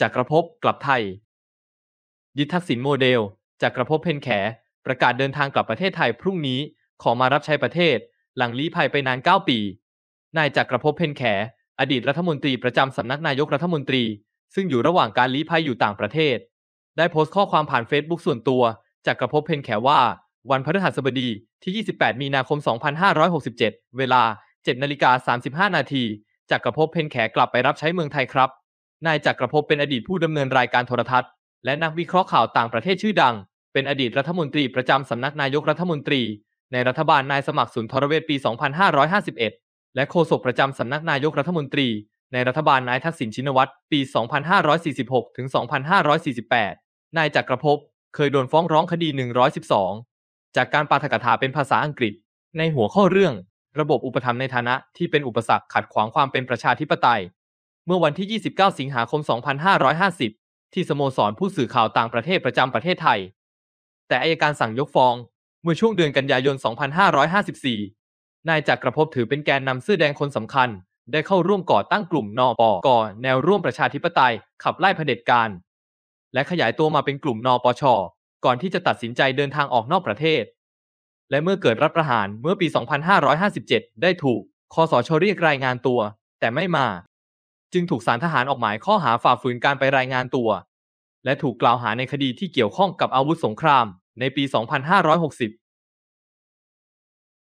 จากกระพบกลับไทย ยิทักษิณโมเดล จากกระพบเพนแข ประกาศเดินทางกลับประเทศไทยพรุ่งนี้ ขอมารับใช้ประเทศหลังลี้ภัยไปนาน 9 ปี นายจากกระพบเพนแข อดีตรัฐมนตรีประจำสำนักนายกรัฐมนตรี ซึ่งอยู่ระหว่างการลี้ภัยอยู่ต่างประเทศ ได้โพสต์ข้อความผ่านเฟซบุ๊กส่วนตัว จากกระพบเพนแขว่า วันพฤหัสบดีที่ 28 มีนาคม 2567 เวลา 7 นาฬิกา 35 นาทีจากกระพบเพนแขกลับไปรับใช้เมืองไทยครับนายจักรภพเป็นอดีตผู้ดำเนินรายการโทรทัศน์ และนักวิเคราะห์ข่าวต่างประเทศชื่อดัง เป็นอดีตรัฐมนตรีประจำสำนักนายกรัฐมนตรี ในรัฐบาลนายสมัครสุนทรเวชปี 2551 และโฆษกประจำสำนักนายกรัฐมนตรี ในรัฐบาลนายทักษิณชินวัตรปี 2546ถึง2548 นายจักรภพเคยโดนฟ้องร้องคดี 112 จากการปาฐกถาเป็นภาษาอังกฤษ ในหัวข้อเรื่อง ระบบอุปธรรมในฐานะ ที่เป็นอุปสรรคขัดขวางความเป็นประชาธิปไตยเมื่อวันที่ 29 สิงหาคม 2550 ที่สโมสรผู้สื่อข่าวต่างประเทศประจำประเทศไทย แต่อายการสั่งยกฟ้องเมื่อช่วงเดือนกันยายน 2554 นายจักรภพถือเป็นแกนนำเสื้อแดงคนสำคัญ ได้เข้าร่วมก่อตั้งกลุ่มนอปอกอแนวร่วมประชาธิปไตย ขับไล่เผด็จการ และขยายตัวมาเป็นกลุ่มนอปช ก่อนที่จะตัดสินใจเดินทางออกนอกประเทศ และเมื่อเกิดรัฐประหารเมื่อปี 2557 ได้ถูกคอสชเรียกรายงานตัว แต่ไม่มาจึงถูกสารทหารออกหมายข้อหาฝ่าฝืนการไปรายงานตัว และถูกกล่าวหาในคดีที่เกี่ยวข้องกับอาวุธสงครามในปี 2560